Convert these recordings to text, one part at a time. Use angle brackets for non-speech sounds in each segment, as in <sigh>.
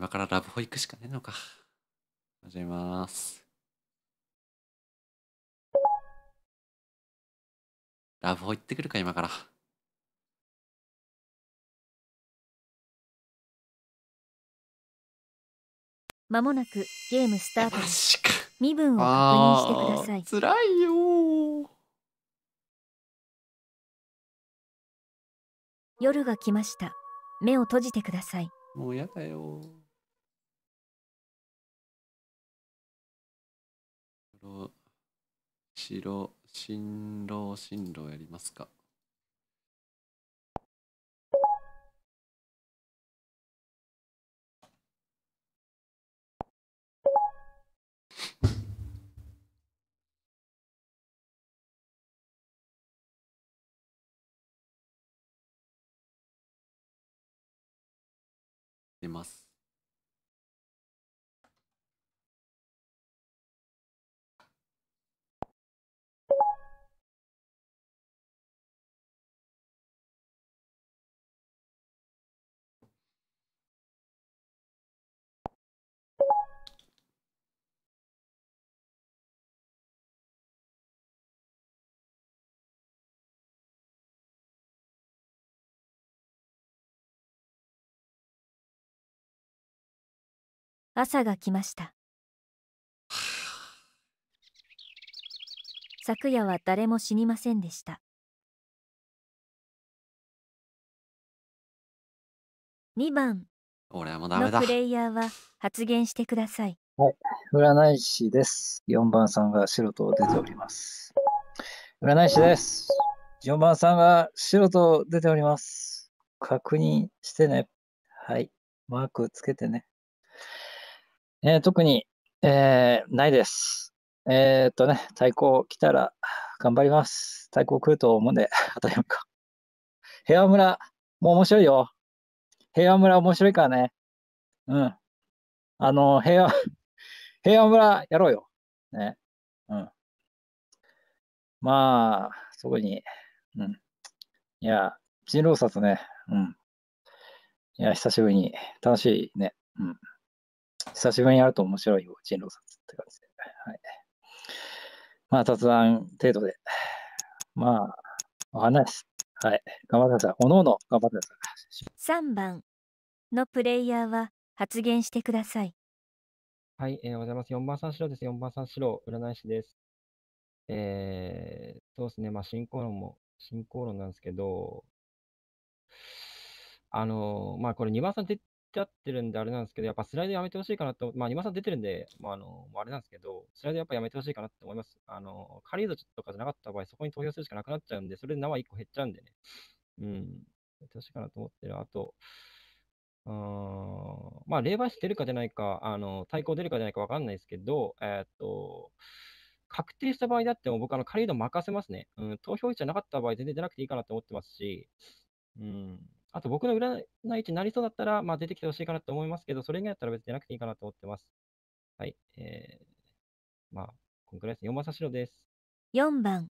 今からラブホ行くしかねえのか。始めます。ラブホ行ってくるか、今から。まもなくゲームスタート身分を確認してください。つらいよ夜が来ました。目を閉じてください。もうやだよ白、新郎、新郎やりますか。出ます。朝が来ました昨夜は誰も死にませんでした2番俺もダメだのプレイヤーは発言してくださいはい占い師です4番さんが白と出ております占い師です4番さんが白と出ております確認してねはいマークつけてねえー、特に、えー、ないです。えー、っとね、太鼓来たら頑張ります。太鼓来ると思うんで、あと読むか。平和村もう面白いよ。平和村面白いからね。うん。あの、平和、平 <laughs> 和村やろうよ。ね。うん。まあ、そこに、うん。いや、人狼殺ね。うん。いや、久しぶりに楽しいね。うん。久しぶりにやると面白いよ、人狼殺って感じで。はい。まあ、雑談程度で。まあ、お話。はい。頑張ってください。おのおの頑張ってください。3番のプレイヤーは発言してください。はい、えー、おはようございます。4番三四郎です。4番三四郎、占い師です。えー、そうですね。まあ、進行論も、進行論なんですけど、あのー、まあ、これ2番さんて、ちゃってるんであれなんですけど、やっぱスライドやめてほしいかなと、まあ、今さん出てるんで、まあ、あの、あれなんですけど、スライドやっぱやめてほしいかなって思います。あの、カリードとかじゃなかった場合、そこに投票するしかなくなっちゃうんで、それで生1個減っちゃうんでね。うん。やってほしいかなと思ってる。あと、うん、まあ、霊媒師出るか出ないか、あの、対抗出るか出ないかわかんないですけど、えー、っと、確定した場合だっても僕、あの、カリード任せますね。うん、投票置じゃなかった場合、全然出なくていいかなと思ってますし、うん、あと僕の占い師になりそうだったら、まあ、出てきてほしいかなと思いますけど、それ以外だったら別に出なくていいかなと思ってます。はい。えー、まあ、こんくらいですね。4番差しろです。4番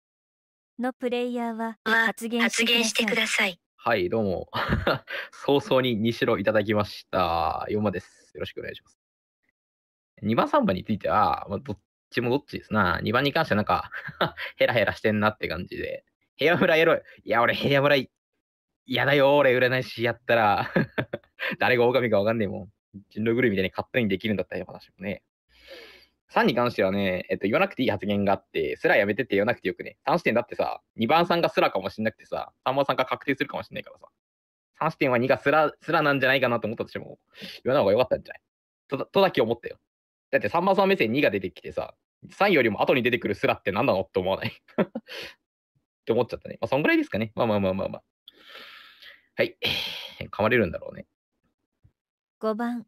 のプレイヤーは発言してください。はい、どうも。<laughs> 早々に2白いただきました。4番です。よろしくお願いします。2番、3番については、まあ、どっちもどっちですな。2番に関してはなんか <laughs> ヘラヘラしてんなって感じで。ヘアフライエロい。いや、俺ヘアフライ嫌だよ、俺占い師やったら <laughs> 誰が狼かわかんねえもん。人グ狂いみたいに勝手にできるんだったら私話もね。3に関してはね、えっと、言わなくていい発言があって、すらやめてって言わなくてよくね。3視点だってさ、2番さんがすらかもしんなくてさ、3番さんが確定するかもしんないからさ。3視点は2がすら、すらなんじゃないかなと思ったとしても、言わない方がよかったんじゃないと、とだけ思ったよ。だって3番さん目線2が出てきてさ、3よりも後に出てくるすらって何なのって思わない <laughs> って思っちゃったね。まあ、そんぐらいですかね。まあまあまあまあまあ。はい。<laughs> 噛まれるんだろうね。5番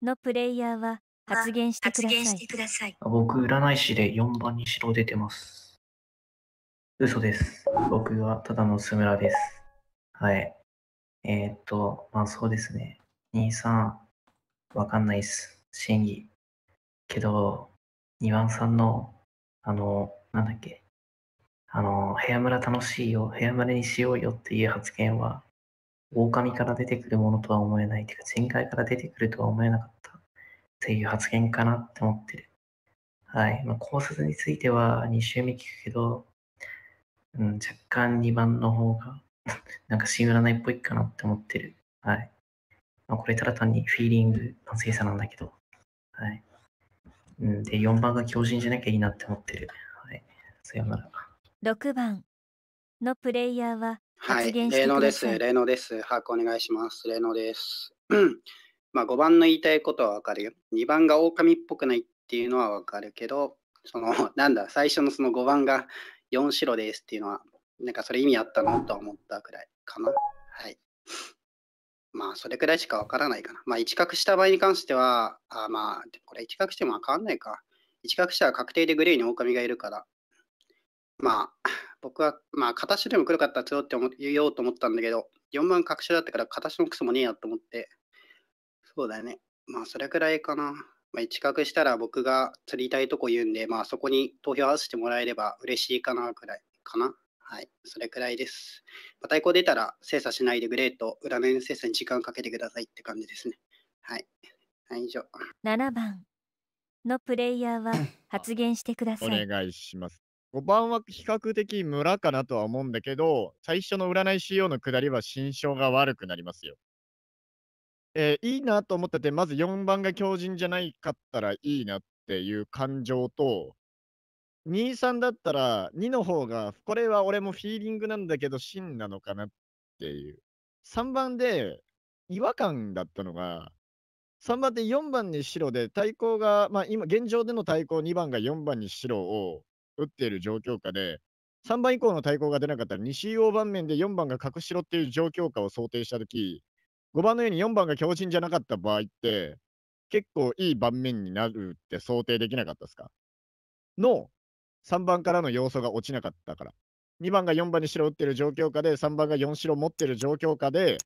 のプレイヤーは発言してください。さい僕、占い師で4番に白出てます。嘘です。僕はただのスムラです。はい。えー、っと、まあそうですね。2、3、わかんないっす。審議。けど、2番さんの、あの、なんだっけ。あの、部屋村楽しいよ、部屋村にしようよっていう発言は、狼から出てくるものとは思えない。てか、人海から出てくるとは思えなかったっていう発言かなって思ってる。はい。まあ、考察については2週目聞くけど、うん、若干2番の方が <laughs> なんか新占いっぽいかなって思ってる。はい。まあ、これただ単にフィーリングの精査なんだけど。はい。うん、で、4番が強靭じゃなきゃいいなって思ってる。はい。さようなら。6番のプレイヤーははい、例のです、例のです。把握お願いします。例のです。まあ5番の言いたいことはわかるよ。2番が狼っぽくないっていうのはわかるけど、その、<laughs> なんだ、最初のその5番が4白ですっていうのは、なんかそれ意味あったなと思ったくらいかな。はい。まあ、それくらいしかわからないかな。まあ、一角した場合に関しては、あまあ、これ一角してもわかんないか。一角したら確定でグレーに狼がいるから、まあ、僕は、まあ、形でも黒かったら強って言おうと思ったんだけど、4番隠しだったから形のクソもねえやと思って、そうだよね。まあ、それくらいかな。まあ、一角したら僕が釣りたいとこ言うんで、まあ、そこに投票合わせてもらえれば嬉しいかな、くらいかな。はい、それくらいです。ま対抗出たら精査しないでグレート、裏面精査に時間かけてくださいって感じですね。はい。はい、以上。7番のプレイヤーは発言してください。お願いします。5番は比較的村かなとは思うんだけど、最初の占い仕様の下りは心象が悪くなりますよ。えー、いいなと思ってて、まず4番が強人じゃないかったらいいなっていう感情と、2、3だったら2の方が、これは俺もフィーリングなんだけど、真なのかなっていう。3番で違和感だったのが、3番で4番に白で対抗が、まあ、今現状での対抗2番が4番に白を打っている状況下で、3番以降の対抗が出なかったら、西用盤面で4番が隠しろっていう状況下を想定したとき、5番のように4番が強靭じゃなかった場合って、結構いい盤面になるって想定できなかったですかの、3番からの要素が落ちなかったから。2番が4番に白打ってる状況下で、3番が4白持ってる状況下で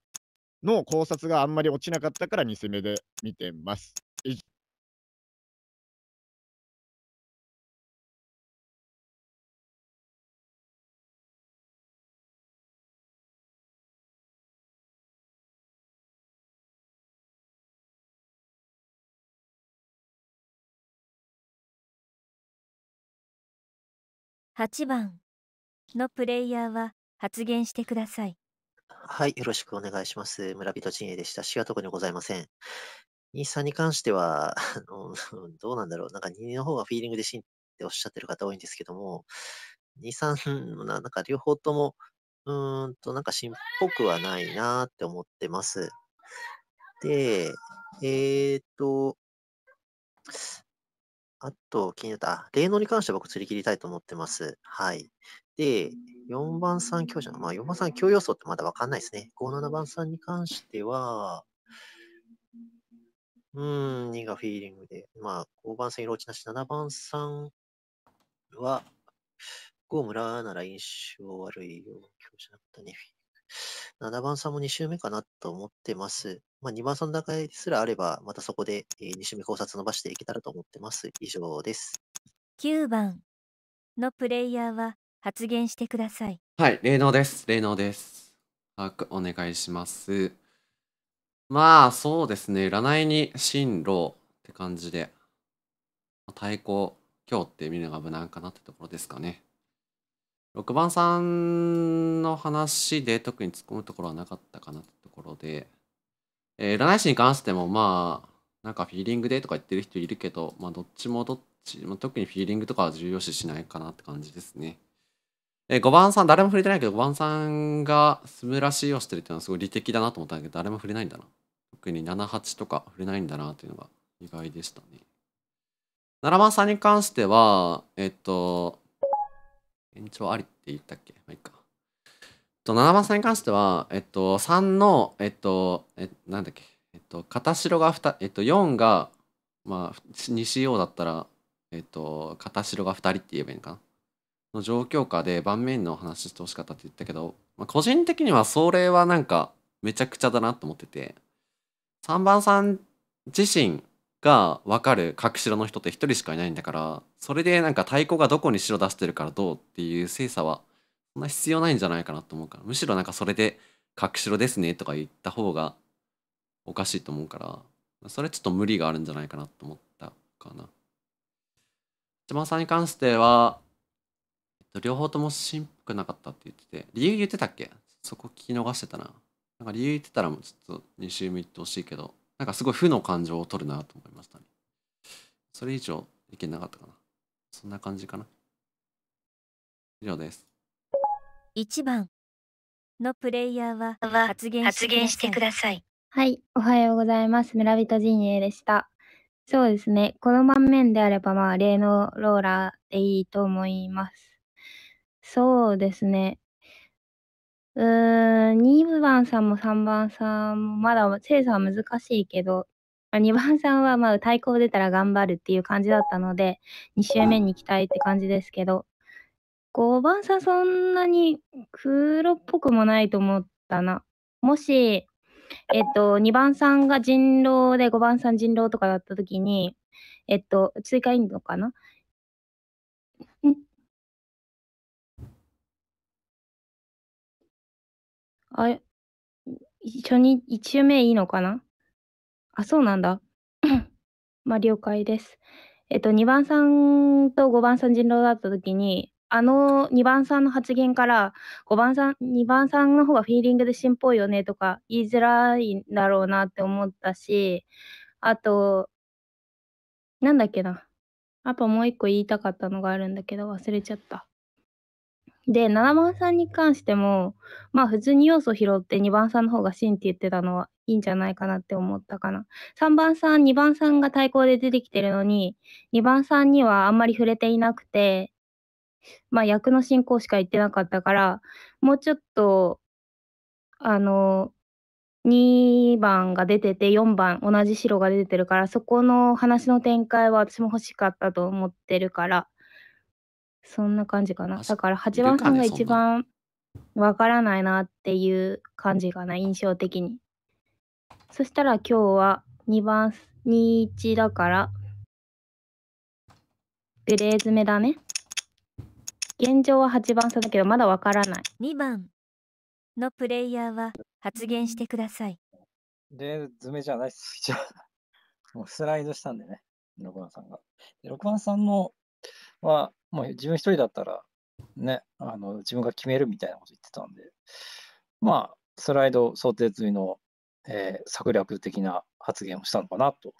の考察があんまり落ちなかったから2戦目で見てます。8番のプレイヤーは発言してください。はい、よろしくお願いします。村人陣営でした。しがとこにございません。兄さんに関しては、あの、どうなんだろう。なんか2の方がフィーリングで死んっておっしゃってる方多いんですけども、兄さんのなんか両方とも、うーんと、なんか死んっぽくはないなーって思ってます。で、えー、っと、あと、気になった、霊能に関しては僕釣り切りたいと思ってます。はい。で、4番さん強者、まあ4番さん強要素ってまだわかんないですね。5、7番さんに関しては、うーん、2がフィーリングで、まあ5番さん色落ちなし、7番さんは、5村なら印象悪いよ。強なかったね。7番さんも2周目かなと思ってます。まあ、2番、3段階すらあれば、またそこで、えー、2周目考察伸ばしていけたらと思ってます。以上です。9番のプレイヤーは発言してください。はい、霊能です。霊能です。把握お願いします。まあ、そうですね。占いに進路って感じで、対抗、今日って見るのが無難かなってところですかね。6番さんの話で特に突っ込むところはなかったかなってところで、えー、占い師に関してもまあなんかフィーリングでとか言ってる人いるけどまあどっちもどっち、まあ、特にフィーリングとかは重要視しないかなって感じですね。えー、5番さん誰も触れてないけど5番さんがスむらしいをしてるっていうのはすごい理的だなと思ったんだけど誰も触れないんだな。特に78とか触れないんだなっていうのが意外でしたね。7番さんに関しては、えっと、延長ありって言ったっけまあ、いいか。と、7番さんに関しては、えっと、3の、えっと、え、なんだっけ、えっと、片白が2、えっと、4が、まあ、2CO だったら、えっと、片白が2人って言えばいいのかなの状況下で盤面の話してほしかったって言ったけど、まあ、個人的にはそれはなんか、めちゃくちゃだなと思ってて、3番さん自身が分かる隠しろの人って1人しかいないんだから、それでなんか太鼓がどこに白出してるからどうっていう精査は、そんな必要ないんじゃないかなと思うから、むしろなんかそれで、隠しろですねとか言った方がおかしいと思うから、それちょっと無理があるんじゃないかなと思ったかな。一番さんに関しては、えっと、両方とも心くなかったって言ってて、理由言ってたっけそこ聞き逃してたな。なんか理由言ってたらもうちょっと2周目言ってほしいけど、なんかすごい負の感情を取るなと思いましたね。それ以上いけなかったかな。そんな感じかな。以上です。1番のプレイヤーは発言してください。はい、おはようございます。村人陣営でした。そうですね、この盤面であれば、まあ、例のローラーでいいと思います。そうですね。うーん、2番さんも3番さんも、まだ精査は難しいけど、2番さんはまあ対抗出たら頑張るっていう感じだったので、2周目に行きたいって感じですけど、5番さんそんなに黒っぽくもないと思ったな。もし、えっと、2番さんが人狼で5番さん人狼とかだった時に、えっと、追加いいのかなあれ、緒に一周目いいのかなあ、そうなんだ。<coughs> まあ、了解です。えっと、2番さんと5番さん人狼だった時に、あの2番さんの発言から5番さん2番さんの方がフィーリングでしっぽいよねとか言いづらいんだろうなって思ったしあとなんだっけなやっぱもう一個言いたかったのがあるんだけど忘れちゃった。で、7番さんに関しても、まあ普通に要素拾って2番さんの方が芯って言ってたのはいいんじゃないかなって思ったかな。3番さん、2番さんが対抗で出てきてるのに、2番さんにはあんまり触れていなくて、まあ役の進行しか言ってなかったから、もうちょっと、あの、2番が出てて4番同じ白が出てるからそこの話の展開は私も欲しかったと思ってるからそんな感じかなだから8番さんが一番わからないなっていう感じかな印象的にそしたら今日は2番21だからグレー詰めだね現状は8番さんだけどまだわからない。2番のプレイヤーは発言してください。で、図面じゃないっす。一応、もうスライドしたんでね、6番さんが。6番さんのは、もう自分一人だったら、ね、あの自分が決めるみたいなこと言ってたんで、まあ、スライド想定済みの、えー、策略的な発言をしたのかなと、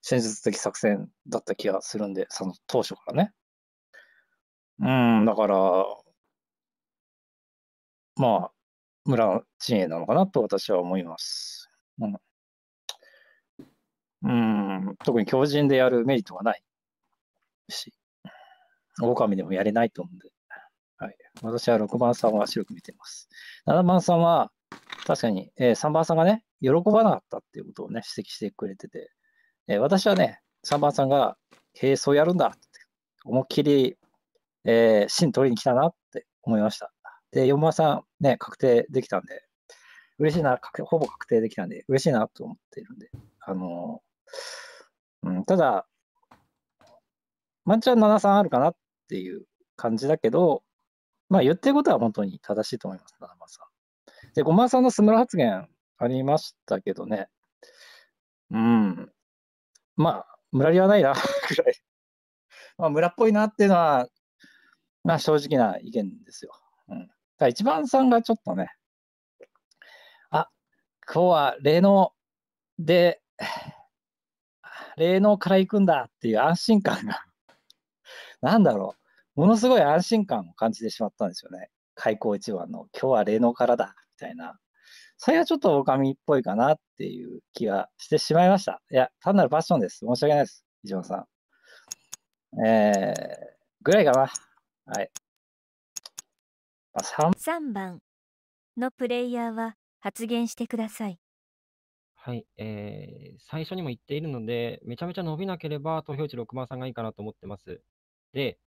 戦術的作戦だった気がするんで、その当初からね。うん、だから、まあ、村陣営なのかなと私は思います。うん、うん特に強靭でやるメリットがないし、狼でもやれないと思うんで、はい、私は6番さんは白く見てます。7番さんは、確かに、えー、3番さんがね、喜ばなかったっていうことをね、指摘してくれてて、えー、私はね、3番さんが、へえ、そうやるんだって、思いっきりえー、芯取りに来たなって思いました。で、4番さんね、確定できたんで、嬉しいな、ほぼ確定できたんで、嬉しいなと思っているんで、あのー、うん、ただ、ワンチャン73あるかなっていう感じだけど、まあ言ってることは本当に正しいと思います、7番さん。で、5番さんのスムラ発言ありましたけどね、うん、まあ、村ラはないなぐらい。まあ、村っぽいなっていうのは、まあ正直な意見ですよ。うん。だ一番さんがちょっとね、あ、今日は霊能で、霊能から行くんだっていう安心感が <laughs> なんだろう、ものすごい安心感を感じてしまったんですよね。開口一番の、今日は霊能からだ、みたいな。それはちょっと狼っぽいかなっていう気がしてしまいました。いや、単なるパッションです。申し訳ないです。一番さん。えー、ぐらいかな。はい。まあ、3, 3番のプレイヤーは発言してください。はい、えー、最初にも言っているので、めちゃめちゃ伸びなければ投票値6番さんがいいかなと思ってます。で、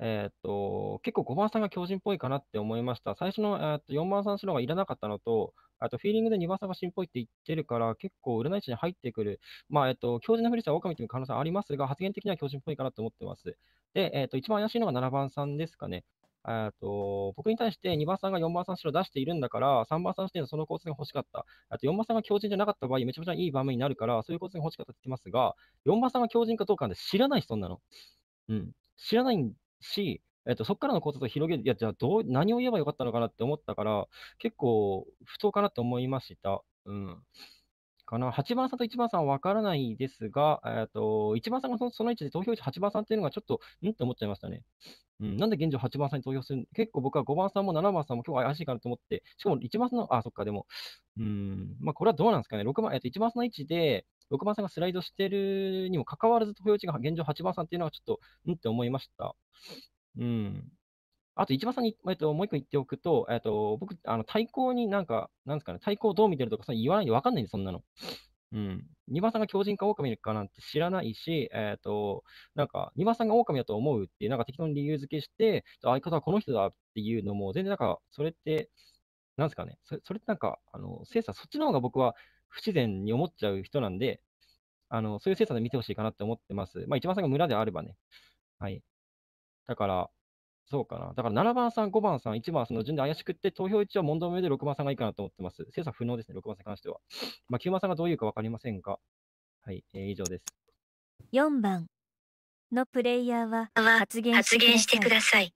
えー、っと結構5番さんが強靭っぽいかなって思いました。最初の、えー、っと4番さん白がいらなかったのと、あとフィーリングで2番サバシンっぽいって言ってるから、結構占い師に入ってくる、まあ、えっと、強靭なフリスは狼という可能性ありますが、発言的には強靭っぽいかなと思ってます。で、えっと、一番怪しいのが7番さんですかね。えっと、僕に対して2番さんが4番さん白出しているんだから、3番さんしてのその交通が欲しかった。あと4番さんが強靭じゃなかった場合、めちゃめちゃいい場面になるから、そういう交通が欲しかったって言ってますが、4番さんが強靭かどうかなんて知らないそんなの。うん。知らないし、えっと、そこからの考察を広げる、いや、じゃあどう、何を言えばよかったのかなって思ったから、結構、不当かなって思いました。うん。かな。8番さんと1番さんは分からないですが、えっと、1番さんがそのその位置で投票位置8番さんっていうのがちょっと、んって思っちゃいましたね。うん、なんで現状8番さんに投票する結構僕は5番さんも7番さんも今日怪しいかなと思って、しかも1番さんの、あ、そっか、でも、うん、まあこれはどうなんですかね。6番、えっと、1番さんの位置で、6番さんがスライドしてるにもかかわらず、投票位置が現状8番さんっていうのはちょっと、んって思いました。うん。あと、一番さんに、えっと、もう一個言っておくと、えっと、僕、あの、対抗になんか、なんですかね、対抗どう見てるとか、そ言わないでわかんないんで、そんなの。うん。二番さんが狂人か狼かなんて知らないし、えっ、と、なんか、二番さんが狼だと思うっていう、なんか適当に理由付けして、相方はこの人だっていうのも、全然なんか、それって、なんですかね、それそれってなんか、あの、精査、そっちの方が僕は不自然に思っちゃう人なんで、あの、そういう精査で見てほしいかなって思ってます。まあ、一番さんが村であればね。はい。だから、そうかな。だから7番さん、5番さん、1番その順で怪しくって、投票1は問答無で6番さんがいいかなと思ってます。精査不能ですね、6番さんに関しては。<sniffs> まあ、9番さんがどういうか分かりませんが、はい、えー、以上です。4番のプレイヤーは発言してください。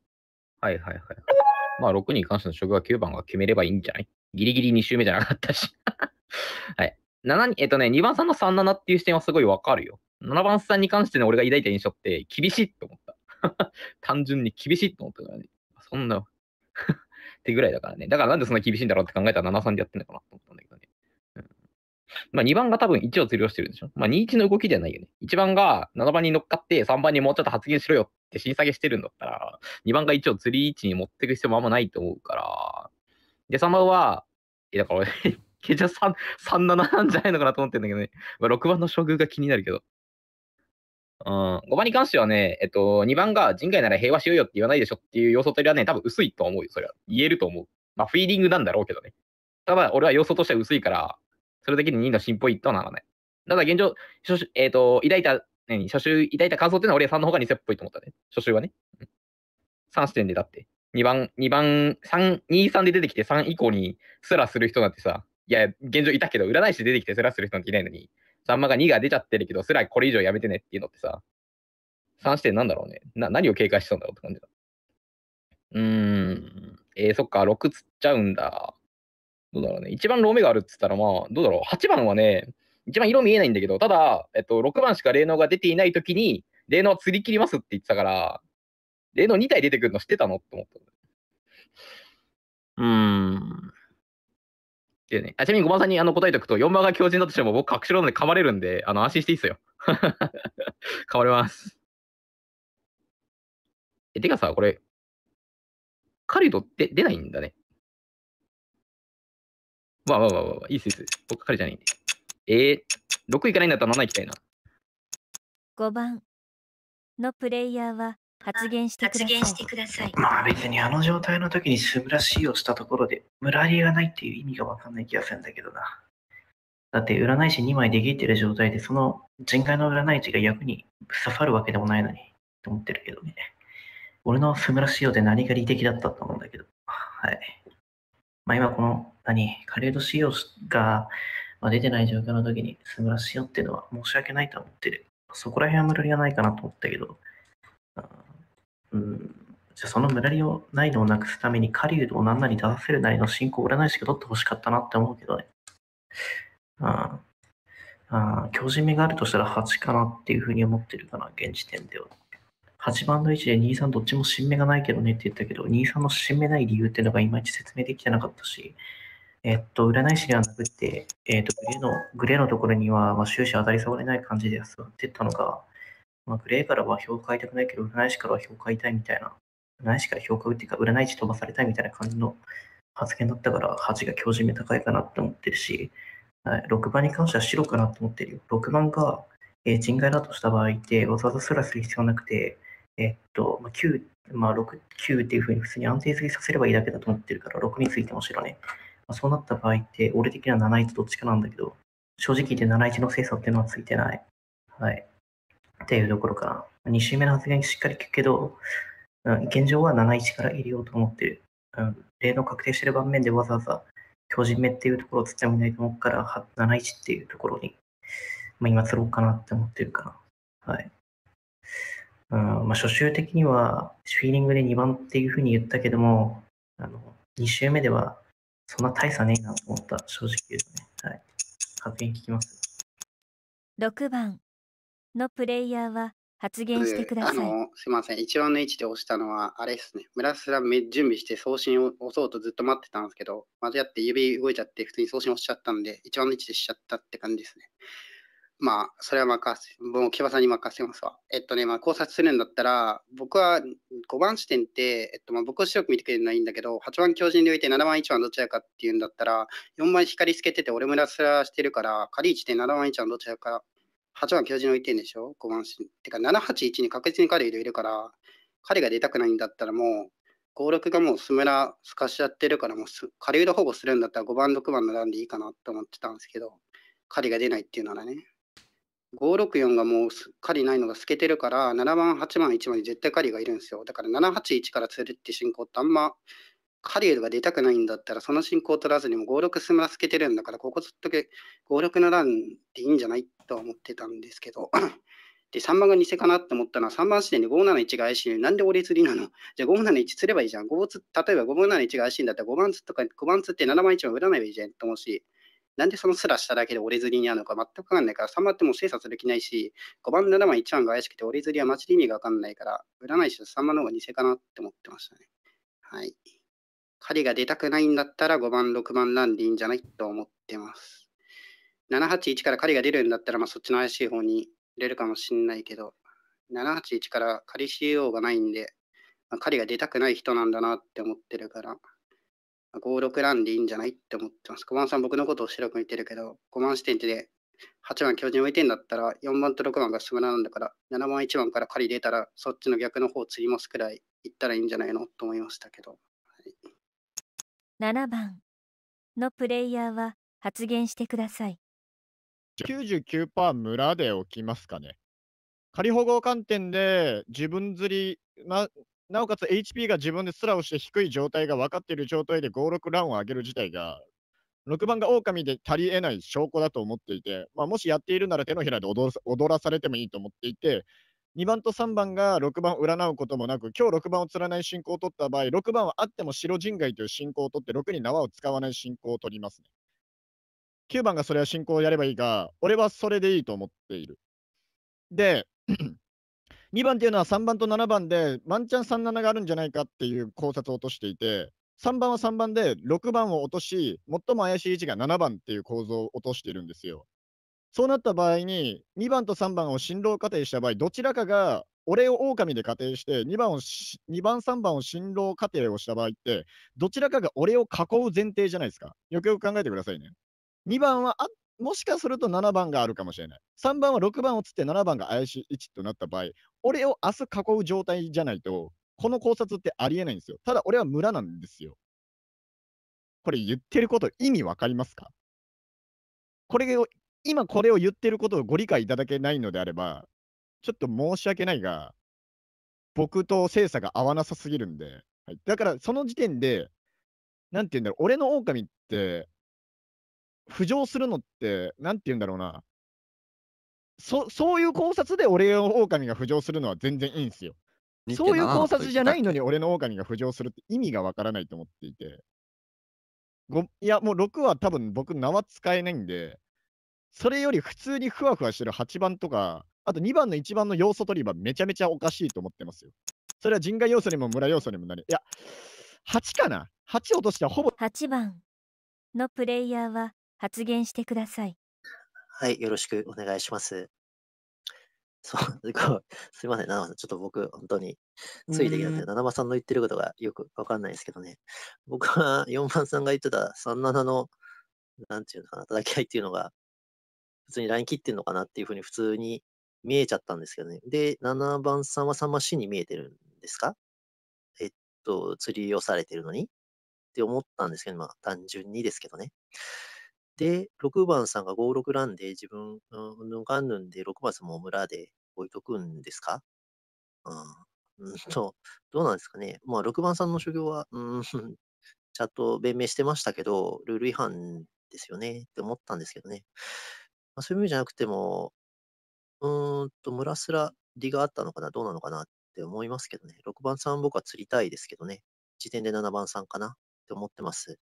はいはいはい。まあ、6に関しての職は9番が決めればいいんじゃないギリギリ2周目じゃなかったし。<laughs> はい。7えっとね、2番さんの37っていう視点はすごいわかるよ。7番さんに関しての俺が抱いた印象って厳しいと思った。<laughs> 単純に厳しいと思ったからね。そんなって <laughs> ぐらいだからね。だからなんでそんな厳しいんだろうって考えたら7、3でやってんのかなと思ったんだけどね。うん、まあ2番が多分1を釣りをしてるんでしょ。まあ2、1の動きじゃないよね。1番が7番に乗っかって3番にもうちょっと発言しろよって審査下してるんだったら、2番が1を釣り位置に持っていく必要もあんまないと思うから。で、3番は、え、だから俺 <laughs> ケチャ3、37なんじゃないのかなと思ってんだけどね。まあ、6番の処遇が気になるけど。うん、5番に関してはね、えっと、2番が人外なら平和しようよって言わないでしょっていう要素とりはね、多分薄いと思うよ、それは。言えると思う。まあ、フィーリングなんだろうけどね。ただ、俺は要素としては薄いから、それだけで2の進歩一とはならない。ただ、現状、えっ、ー、と、抱いた、何、初週抱いた感想っていうのは俺は3の方が世っぽいと思ったね。初週はね。うん、3視点でだって。2番、2番、3、2、3で出てきて3以降にすらする人なんてさ、いや、現状いたけど、占い師出てきてすらする人なんていないのに、サンマが2が出ちゃってるけど、すらこれ以上やめてねっていうのってさ、3視点なんだろうね。な、何を警戒してたんだろうって感じだ。うーん。えー、そっか、6つっちゃうんだ。どうだろうね。一番ローメがあるって言ったら、まあ、どうだろう。8番はね、一番色見えないんだけど、ただ、えっと、6番しか霊能が出ていないときに、霊能釣り切りますって言ってたから、霊能2体出てくるの知ってたのって思った。ね。あちなみに5番さんにあの答えておくと、4番が強人だとしても僕、隠しろなので噛まれるんで、あの安心していいっすよ。<laughs> 噛まれます。え、てかさ、これ、カリドって出ないんだね。まあまあまあまあ、いいっすいいっす。僕、カリじゃないんで。えー、6いかないんだったら7いきたいな。5番のプレイヤーは発言してください。ださいまあ別にあの状態の時にスムらしいをしたところで、村ありがないっていう意味がわかんない気がするんだけどな。だって占い師2枚できてる状態で、その人外の占い師が役に刺さるわけでもないのに、と思ってるけどね。俺のスムらしいよで何が利的だったと思うんだけど。はい。まあ今この、何、カレード仕様が出てない状況の時に素晴らしいよっていうのは申し訳ないと思ってる。そこら辺は無理がないかなと思ったけど、うん、じゃそのムラリをないのをなくすために狩人を何なり出させるなりの信仰を占い師が取ってほしかったなって思うけどね。ああ、強靭目があるとしたら8かなっていうふうに思ってるかな、現時点では。8番の位置で23どっちも新芽がないけどねって言ったけど、23の新芽ない理由っていうのがいまいち説明できてなかったし、えっと、占い師ではなくて、えっと、グレーの、グレーのところには、まあ、終始当たり障れない感じで座ってったのが、まあ、グレイからは票買いたくないけど、占い師からは票買いたいみたいな、占い師から票買うっていうか、占い師飛ばされたいみたいな感じの発言だったから、8が強じめ高いかなって思ってるし、6番に関しては白かなって思ってるよ。6番が、えー、人外だとした場合って、わざわざすらする必要なくて、えー、っと、まあ、9、まあ、6、9っていうふうに普通に安定性させればいいだけだと思ってるから、6についても白ね。まあ、そうなった場合って、俺的には7 1どっちかなんだけど、正直言って7 1の精査っていうのはついてない。はい。っていうところから、2週目の発言しっかり聞くけど、うん、現状は71から入れようと思ってる。うん、例の確定してる盤面でわざわざ強人目っていうところを伝えもないと思うから、71っていうところに、まあ、今釣ろうかなって思ってるから。はい。うんまあ、初週的には、フィーリングで2番っていうふうに言ったけども、あの2週目ではそんな大差ねえなと思った、正直言うとね。はい。発言聞きます。6番、のプレイヤーは発言してください。あのすいません、一番の位置で押したのは、あれですね、村すら準備して送信を押そうとずっと待ってたんですけど、間違って指動いちゃって、普通に送信押しちゃったんで、一番の位置でしちゃったって感じですね。まあ、それは任せ、もう木場さんに任せますわ。えっとね、まあ、考察するんだったら、僕は5番地点って、えっと、まあ、僕を白く見てくれるのはいいんだけど、8番強靭でおいて7番1番どちらかっていうんだったら、4番光つけてて、俺村すらしてるから、仮置で7番1番どちらか8番教授の1点でしょ ?5 番てか、781に確実に彼入れるから、彼が出たくないんだったらもう、56がもうスムラ透かしちゃってるから、もう仮裏保護するんだったら5番、6番の段でいいかなと思ってたんですけど、彼が出ないっていうならね。564がもう狩りないのが透けてるから、7番、8番、1番に絶対狩りがいるんですよ。だから781から釣るって進行ってあんまカリエルが出たくないんだったら、その進行を取らずにも5、6ラスけてるんだから、ここずっとけ5、6のランでいいんじゃないと思ってたんですけど、<coughs> で、3番が偽かなって思ったのは、3番視点で571が怪しいなんで俺釣りなのじゃあ571釣ればいいじゃん。つ例えば571が怪しいんだったら5番釣とか5番釣って7番1も売らないばいいじゃんと思うし、なんでそのすらしただけで俺釣りになるのか全くわかんないから、3番っても精査する気ないし、5番7番1番が怪しくて俺釣りはマジで意味がわかんないから、売らないし3番の方が偽かなって思ってましたね。はい。りが出たくないんだったら5番、6番ランでいいんじゃないと思ってます。781からりが出るんだったら、まあ、そっちの怪しい方に入れるかもしれないけど、781からりしようがないんで、まあ、が出たくない人なんだなって思ってるから、まあ、5、6ランでいいんじゃないって思ってます。5番さん、僕のことを白く見てるけど、5番視点で8番巨人置いてんだったら、4番と6番がすぐなんだから、7番1番からり出たら、そっちの逆の方を釣りますくらい行ったらいいんじゃないのと思いましたけど。7番のプレイヤーは発言してください。99%村で起きますかね。仮保護観点で自分釣りな、なおかつ HP が自分でスラをして低い状態が分かっている状態で5、6ランを上げる事態が、6番が狼で足りえない証拠だと思っていて、まあ、もしやっているなら手のひらで踊らされてもいいと思っていて、2番と3番が6番を占うこともなく、今日6番を釣らない進行を取った場合、6番はあっても白人外という進行を取って、6に縄を使わない進行を取りますね。9番がそれは進行をやればいいが、俺はそれでいいと思っている。で、2 <clears throat> 番っていうのは3番と7番で、ワンチャン37があるんじゃないかっていう考察を落としていて、3番は3番で6番を落とし、最も怪しい位置が7番っていう構造を落としているんですよ。そうなった場合に、2番と3番を新郎仮定した場合、どちらかが俺を狼で仮定して、2番を2番、3番を新郎仮定をした場合って、どちらかが俺を囲う前提じゃないですか。よくよく考えてくださいね。2番はあ、もしかすると7番があるかもしれない。3番は6番をつって7番が怪しい位置となった場合、俺を明日囲う状態じゃないと、この考察ってありえないんですよ。ただ俺は村なんですよ。これ言ってること意味わかりますかこれを今これを言ってることをご理解いただけないのであれば、ちょっと申し訳ないが、僕と精査が合わなさすぎるんで、はい、だからその時点で、なんて言うんだろう、俺の狼って、浮上するのって、なんて言うんだろうな、そそういう考察で俺の狼が浮上するのは全然いいんですよ。そういう考察じゃないのに俺の狼が浮上するって意味がわからないと思っていて。ごいや、もう6は多分僕縄使えないんで、それより普通にふわふわしてる8番とか、あと2番の1番の要素取りはめちゃめちゃおかしいと思ってますよ。それは人外要素にも村要素にもなり、いや、8かな ?8 落としてはほぼ。8番のプレイヤーは発言してください。はい、よろしくお願いします。そう、すいません、七間さん。ちょっと僕、本当に、ついてきなくて、七間さんの言ってることがよくわかんないですけどね。僕は、四番さんが言ってた37の、なんていうのかな、叩き合いっていうのが、普通にライン切ってんのかなっていうふうに普通に見えちゃったんですけどね。で、7番さんは3番 C に見えてるんですかえっと、釣りをされてるのにって思ったんですけど、まあ単純にですけどね。で、6番さんが5、6ランで自分、うんぬんかんぬんで6番さんも村で置いとくんですかうん。と、どうなんですかね。まあ6番さんの所業は、うん、ちゃんと弁明してましたけど、ルール違反ですよねって思ったんですけどね。まあ、そういう意味じゃなくても、うーんと、ムラスラリがあったのかな、どうなのかなって思いますけどね。6番さん僕は釣りたいですけどね。時点で7番さんかなって思ってます。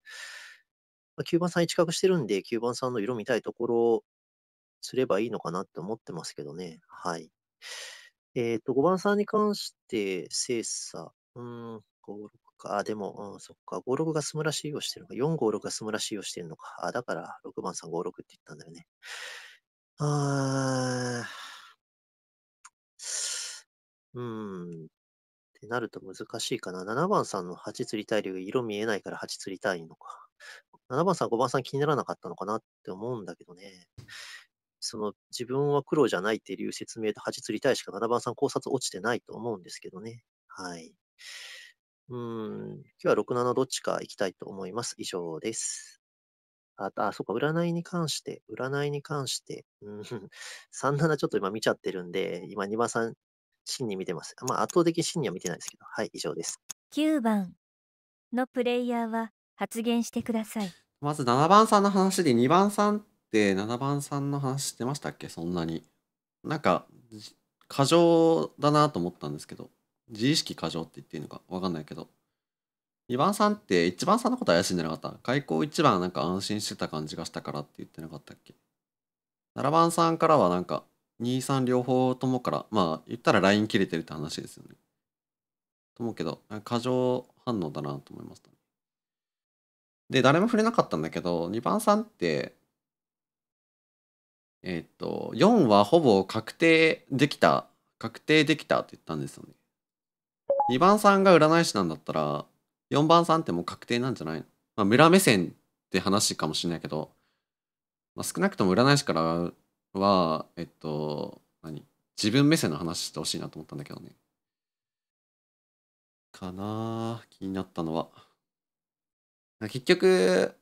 まあ、9番さん一角してるんで、9番さんの色見たいところを釣ればいいのかなって思ってますけどね。はい。えっ、ー、と、5番さんに関して、精査。うん、5、6か。あ、でも、うん、そっか。5、6がスムラシーをしてるのか。4、5、6がスムラシーをしてるのか。あ、だから、6番さん、5、6って言ったんだよね。あうーん。ってなると難しいかな。7番さんの8釣りたい理由、色見えないから8釣りたいのか。7番さん、5番さん気にならなかったのかなって思うんだけどね。その自分は黒じゃないっていう説明と8釣りたいしか7番さん考察落ちてないと思うんですけどね。はい。うん、今日は6、7どっちか行きたいと思います。以上です。あ、あ、そっか、占いに関して、占いに関して、<laughs> うん、37ちょっと今見ちゃってるんで、今2番さん、真に見てます。まあ、圧倒的真には見てないですけど、はい、以上です。9番のプレイヤーは発言してください。<laughs> まず7番さんの話で、2番さんって7番さんの話してましたっけ、そんなに。なんか、過剰だなと思ったんですけど、自意識過剰って言っていいのかわかんないけど、2番さんって1番さんのこと怪しいんじゃなかった開口1番なんか安心してた感じがしたからって言ってなかったっけ ?7 番さんからはなんか2、3両方ともから、まあ言ったら LINE 切れてるって話ですよね。と思うけど、過剰反応だなと思いましたね。で、誰も触れなかったんだけど、2番さんって、えー、っと、4はほぼ確定できた、確定できたって言ったんですよね。2番さんが占い師なんだったら、4番さんってもう確定なんじゃないの、まあ、村目線って話かもしれないけど、まあ、少なくとも占い師からは、えっと、何自分目線の話してほしいなと思ったんだけどね。かな気になったのは。結局、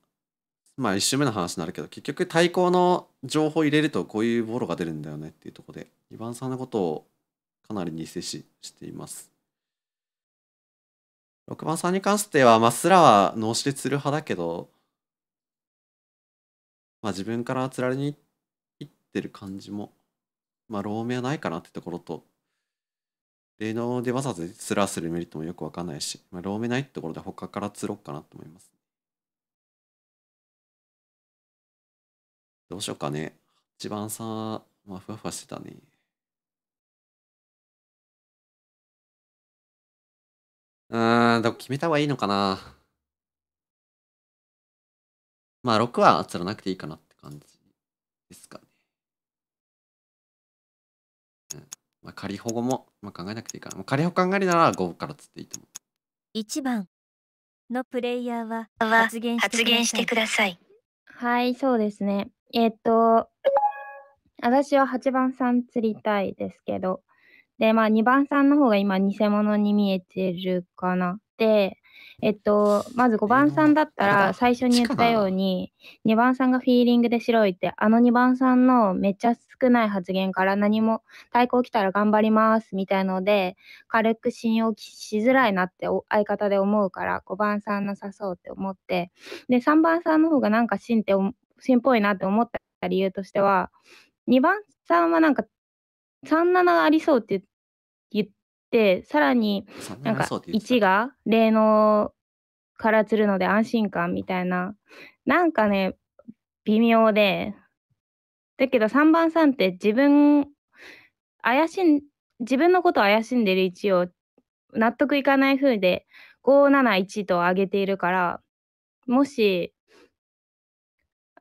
まあ一周目の話になるけど、結局対抗の情報入れるとこういうボロが出るんだよねっていうとこで、2番さんのことをかなりにせししています。6番さんに関しては、まあ、スラは脳死で釣る派だけど、まあ、自分から釣られに行ってる感じも、まあ、ーメはないかなってところと、霊能でわざわざスラするメリットもよくわかんないし、まあ、ーメないってところで他から釣ろうかなと思います。どうしようかね。一番さ、まあ、ふわふわしてたね。うん、でも決めた方がいいのかな。まあ、6は釣らなくていいかなって感じですかね。うん、まあ、仮保護も、まあ、考えなくていいかな。仮保護考えるなら5から釣っていいと思う。1番のプレイヤーは発言してください。はい、そうですね。えー、っと、私は8番さん釣りたいですけど、で、まあ、2番さんの方が今、偽物に見えてるかな。で、えっと、まず5番さんだったら、最初に言ったように、2番さんがフィーリングで白いって、あの2番さんのめっちゃ少ない発言から何も、対抗来たら頑張りますみたいので、軽く信用しづらいなって相方で思うから、5番さんなさそうって思って、で、3番さんの方がなんか真って、真っぽいなって思った理由としては、2番さんはなんか37ありそうって言ってさらになんか1が霊能からつるので安心感みたいななんかね微妙でだけど3番さんって自分怪しん自分のことを怪しんでる1を納得いかない風で571と上げているからもし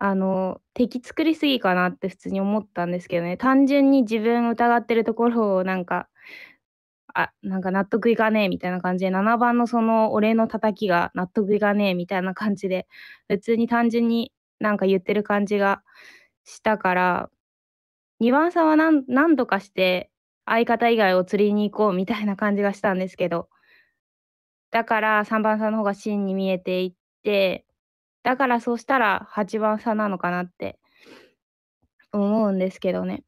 あの敵作りすぎかなって普通に思ったんですけどね単純に自分疑ってるところをなんかあなんか納得いかねえみたいな感じで7番のその俺の叩きが納得いかねえみたいな感じで普通に単純になんか言ってる感じがしたから2番さんは何何度かして相方以外を釣りに行こうみたいな感じがしたんですけどだから3番さんの方が芯に見えていってだからそうしたら8番差なのかなって思うんですけどね。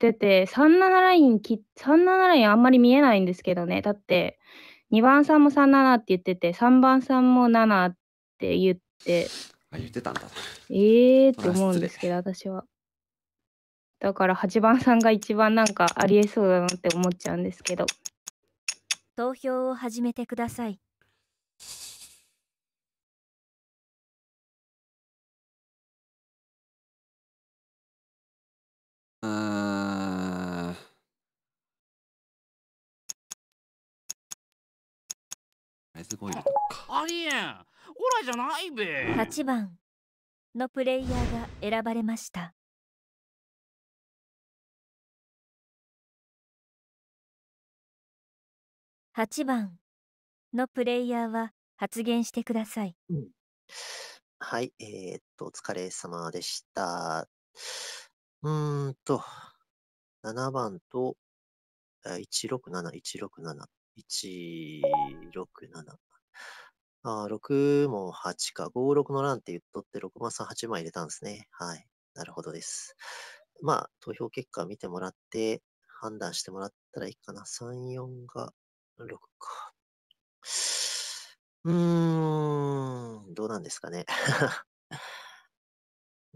だって37ラインき、37ラインあんまり見えないんですけどね。だって2番さんも37って言ってて、3番さんも7って言って。あ、言ってたんだ。ええー、って思うんですけど、私は。だから8番さんが一番なんかありえそうだなって思っちゃうんですけど。投票を始めてください。u イ S5 イれとかありえんオラじゃないべ8番のプレイヤーが選ばれました8番のプレイヤーは発言してください、うん、はいえー、っとお疲れ様でしたうーんと、7番と、167、167、167。あ6も8か。5、6の欄って言っとって6番3、8枚入れたんですね。はい。なるほどです。まあ、投票結果見てもらって、判断してもらったらいいかな。3、4が6か。うーん、どうなんですかね。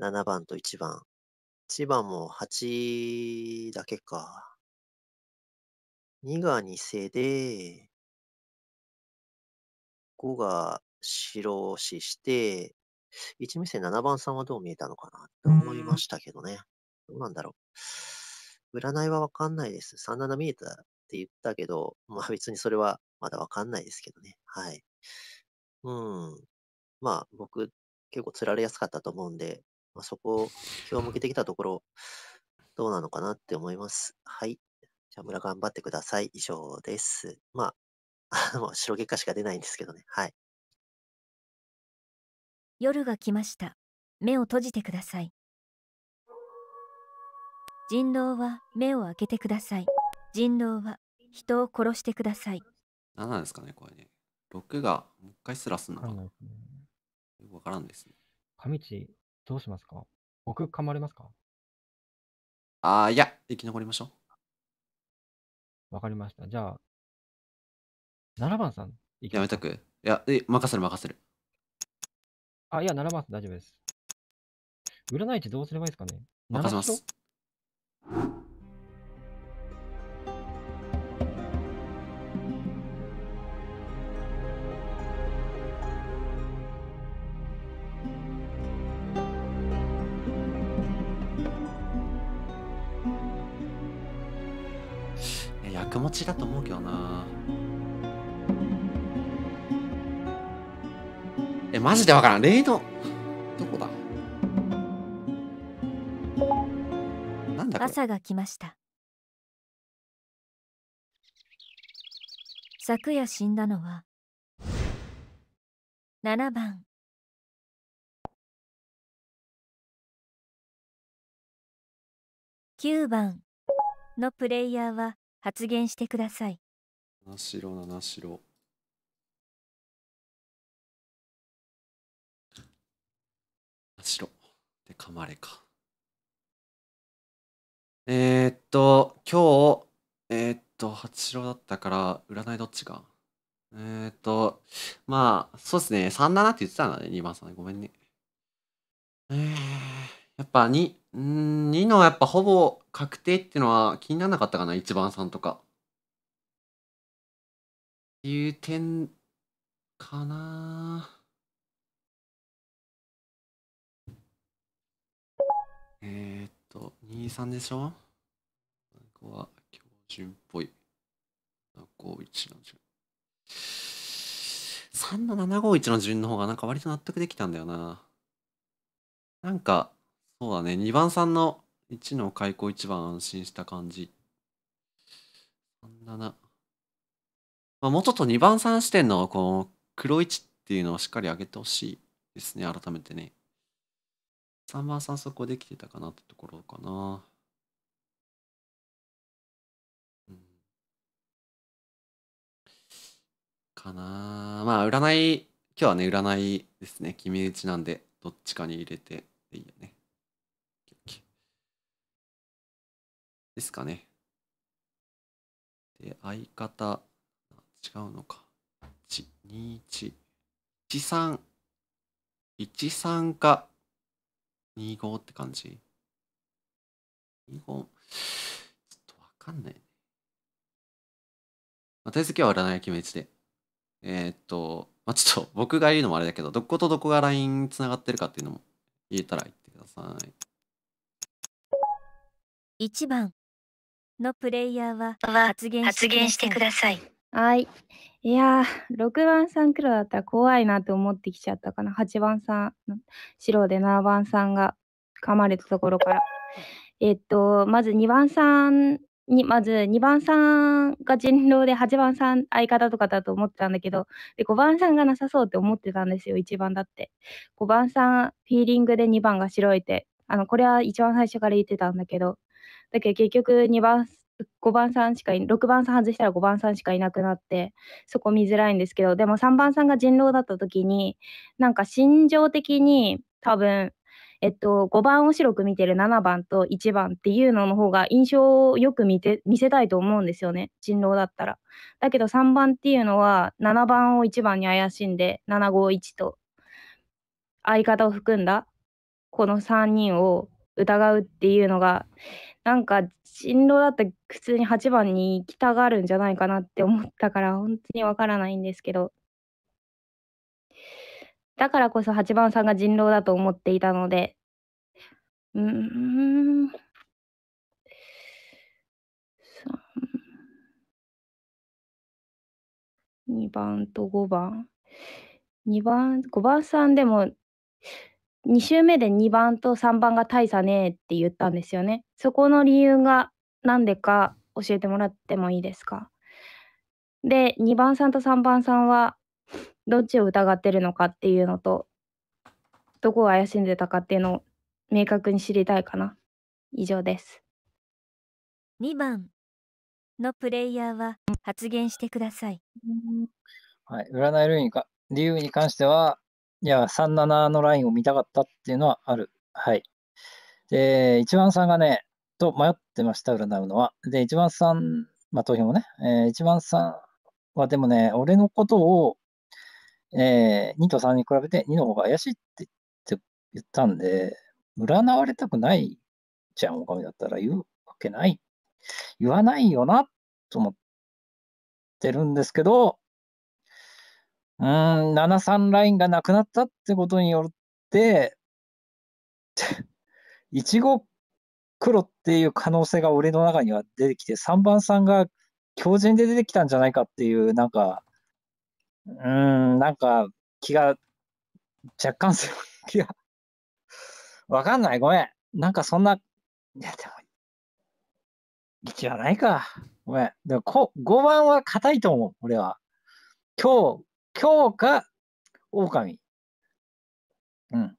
7 <laughs> 番と1番。千葉も8だけか。2が偽で、5が白押しして、1目線7番さんはどう見えたのかなって思いましたけどね。どうなんだろう。占いはわかんないです。37見えたって言ったけど、まあ別にそれはまだわかんないですけどね。はい。うん。まあ僕結構釣られやすかったと思うんで、まあ、そこを気を向けてきたところ、どうなのかなって思います。はい。じゃあ、村頑張ってください。以上です。まあ、<laughs> あの、白結果しか出ないんですけどね。はい。夜が来ました。目を閉じてください。人狼は目を開けてください。人狼は人を殺してください。何なんですかね、これね。6がもう一回すらすんのかな。わ、からんですね。上地どうしますか僕、噛まれますかああ、いや、生き残りましょう。わかりました。じゃあ、7番さん、いきやまめとく。いや、え任せる任せる。あ、いや、7番さん大丈夫です。占い値どうすればいいですかね任せま。す。気持ちだと思うけどなえマジでわからんレイドどこだ何だこれ朝が来ました昨夜死んだのは7番9番のプレイヤーは発言してください。七白七白七白で噛まれかえー、っと今日えー、っと八白だったから占いどっちがえー、っとまあそうですね3七って言ってたんだね2番さんごめんねえー、やっぱ2うん2のやっぱほぼ確定っていうのは気にならなかったかな1番さんとか。っていう点かなえー、っと23でしょここは教授っぽい751の順3の751の順の方がなんか割と納得できたんだよななんかそうだね、2番さんの1の開口一番安心した感じ。3、七。まあ、もうちょっと2番さん視点のこの黒1っていうのをしっかり上げてほしいですね、改めてね。3番さんそこできてたかなってところかな。うん、かなまあ、占い、今日はね、占いですね、決め打ちなんで、どっちかに入れていいよね。ですかね。で、相方、違うのか。1、2、1、1、3。13か25って感じ。25、ちょっとわかんない。まあ、とりあは占い決めちで。えー、っと、まあ、ちょっと僕が言うのもあれだけど、どことどこが LINE 繋がってるかっていうのも言えたら言ってください。1番のプレイヤーは発言してください。はい。いやー、6番さん黒だったら怖いなって思ってきちゃったかな。8番さん、白で7番さんが噛まれたところから。えっと、まず2番さんに、まず2番さんが人狼で8番さん相方とかだと思ってたんだけど、で5番さんがなさそうって思ってたんですよ、1番だって。5番さん、フィーリングで2番が白いって。あの、これは一番最初から言ってたんだけど、だけど結局2番5番さんしか6番さん外したら5番さんしかいなくなってそこ見づらいんですけどでも3番さんが人狼だった時になんか心情的に多分えっと、5番を白く見てる7番と1番っていうのの方が印象をよく見て見せたいと思うんですよね人狼だったら。だけど3番っていうのは7番を1番に怪しんで751と相方を含んだこの3人を疑うっていうのがなんか人狼だっら普通に8番に行きたがるんじゃないかなって思ったから本当にわからないんですけどだからこそ8番さんが人狼だと思っていたのでうん2番と5番2番5番さんでも2週目で2番と3番が大差ねえって言ったんですよね。そこの理由が何でか教えてもらってもいいですかで、2番さんと3番さんはどっちを疑ってるのかっていうのと、どこを怪しんでたかっていうのを明確に知りたいかな。以上です。2番のプレイヤーは発言してください。はい、占いル由ンか理由に関しては、いや、37のラインを見たかったっていうのはある。はい。で、1番さんがね、と迷ってました、占うのは。で、1番さん、まあ、投票もね、えー、1番さんはでもね、俺のことを、えー、2と3に比べて2の方が怪しいって言ったんで、占われたくないじゃん、かみだったら言うわけない。言わないよな、と思ってるんですけど、うん、7三ラインがなくなったってことによって、いちご黒っていう可能性が俺の中には出てきて、3番さんが強靭で出てきたんじゃないかっていう、なんか、うん、なんか気が若干する気が。わかんない、ごめん。なんかそんな、いやでも、1はないか。ごめん。でもこ5番は硬いと思う、俺は。今日、今日か狼。うん。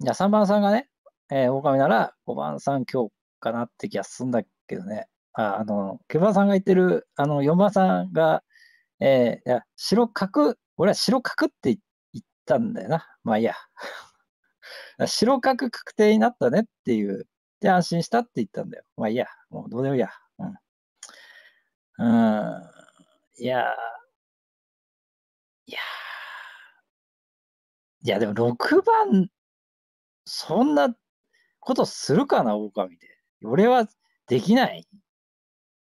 じゃあ3番さんがね、えー、狼なら5番さん今日かなって気がするんだけどね。あ、あの、ケバさんが言ってる、あの、4番さんが、えー、いや、白角、俺は白角って言ったんだよな。まあいいや。<laughs> 白角確定になったねっていう。で、安心したって言ったんだよ。まあいいや。もうどうでもいいや。うん。うん。いやー。いや、でも6番、そんなことするかな、狼で。俺はできない。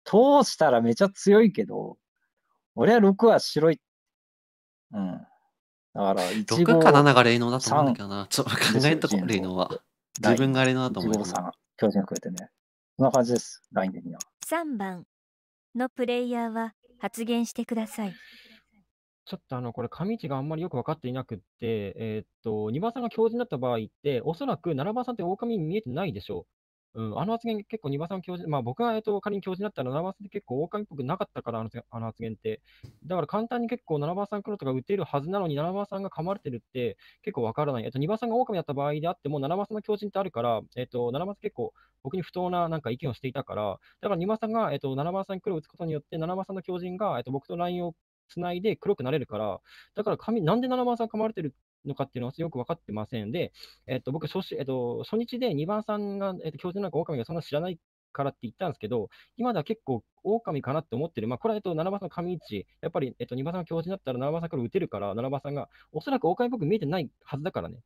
通したらめちゃ強いけど、俺は6は白い。うん。だから1、6か7が霊能だと思うんだけどな。ちょっと考えとこう、霊能は。自分が霊能だと思う。1さん、巨人くてね。んな感じです、ラインでには。3番のプレイヤーは発言してください。ちょっとあの、これ、上市があんまりよく分かっていなくって、えーっと、二番さんが教授になった場合って、おそらく七番さんって狼に見えてないでしょう。うん、あの発言、結構二番さん教授、まあ僕が、えっと、仮に教授になったら七番さんって結構狼っぽくなかったから、あのあの発言って。だから簡単に結構七番さん黒とか打てるはずなのに、七番さんが噛まれてるって結構分からない。えっと、二番さんが狼だった場合であっても、七番さんの教授ってあるから、えっと、七番さん結構僕に不当ななんか意見をしていたから、だから2番さんが、えっと、7番さん黒打つことによって、7番さんの教授が、えっと、僕とラインをつないで黒くなれるから、だから髪、なんで七番さん噛まれてるのかっていうのはよく分かってませんで、えっと、僕初、えと、初日で2番さんが、えっと、教授なんか狼がそんな知らないからって言ったんですけど、今では結構、狼かなって思ってる、まあ、これは、えと、7番さんの上位置、やっぱり、えと、2番さんが教授になったら7番さんから打てるから、7番さんが、おそらく狼僕見えてないはずだからね。